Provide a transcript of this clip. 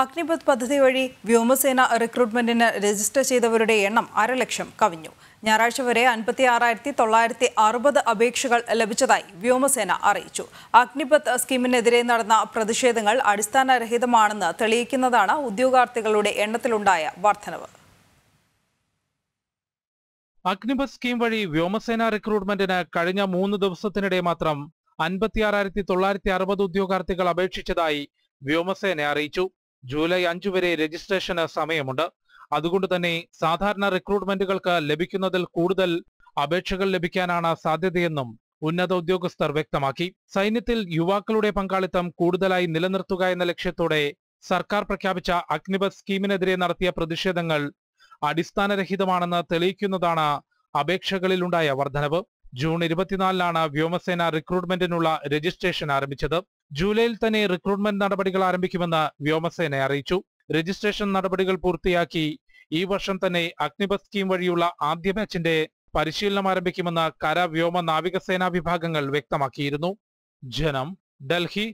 അഗ്നിപത് പദ്ധതി വഴി വ്യോമസേന റിക്രൂട്ട്മെന്റിന് രജിസ്റ്റർ ചെയ്തവരുടെ എണ്ണം അരലക്ഷം കവിഞ്ഞു ഞായറാഴ്ച വരെ അൻപത്തി ആറായിരത്തി തൊള്ളായിരത്തി അറുപത് അപേക്ഷകൾ ലഭിച്ചതായി വ്യോമസേന അറിയിച്ചു അഗ്നിപത് സ്കീമിനെതിരെ നടന്ന പ്രതിഷേധങ്ങൾ അടിസ്ഥാനരഹിതമാണെന്ന് തെളിയിക്കുന്നതാണ് ഉദ്യോഗാർത്ഥികളുടെ എണ്ണത്തിലുണ്ടായ വർധനവ് അഗ്നിപത് സ്കീം വഴി വ്യോമസേന റിക്രൂട്ട്മെന്റിന് കഴിഞ്ഞ മൂന്ന് ദിവസത്തിനിടെ മാത്രം അൻപത്തി ആറായിരത്തി തൊള്ളായിരത്തി അറുപത് ഉദ്യോഗാർത്ഥികൾ അപേക്ഷിച്ചതായി വ്യോമസേന അറിയിച്ചു ജൂലൈ അഞ്ചു വരെ രജിസ്ട്രേഷന് സമയമുണ്ട് അതുകൊണ്ട് തന്നെ സാധാരണ റിക്രൂട്ട്മെന്റുകൾക്ക് ലഭിക്കുന്നതിൽ കൂടുതൽ അപേക്ഷകൾ ലഭിക്കാനാണ് സാധ്യതയെന്നും ഉന്നത ഉദ്യോഗസ്ഥർ വ്യക്തമാക്കി സൈന്യത്തിൽ യുവാക്കളുടെ പങ്കാളിത്തം കൂടുതലായി നിലനിർത്തുക എന്ന ലക്ഷ്യത്തോടെ സർക്കാർ പ്രഖ്യാപിച്ച അഗ്നിപത് സ്കീമിനെതിരെ നടത്തിയ പ്രതിഷേധങ്ങൾ അടിസ്ഥാനരഹിതമാണെന്ന് തെളിയിക്കുന്നതാണ് അപേക്ഷകളിലുണ്ടായ വർധനവ് ജൂൺ ഇരുപത്തിനാലിനാണ് വ്യോമസേന റിക്രൂട്ട്മെന്റിനുള്ള രജിസ്ട്രേഷൻ ആരംഭിച്ചത് ജൂലൈയിൽ തന്നെ റിക്രൂട്ട്മെന്റ് നടപടികൾ ആരംഭിക്കുമെന്ന് വ്യോമസേന അറിയിച്ചു രജിസ്ട്രേഷൻ നടപടികൾ പൂർത്തിയാക്കി ഈ വർഷം തന്നെ അഗ്നിപത് സ്കീം വഴിയുള്ള ആദ്യ ബാച്ചിന്റെ പരിശീലനം ആരംഭിക്കുമെന്ന് കര വ്യോമ നാവികസേനാ വിഭാഗങ്ങൾ വ്യക്തമാക്കിയിരുന്നു ജനം ഡൽഹി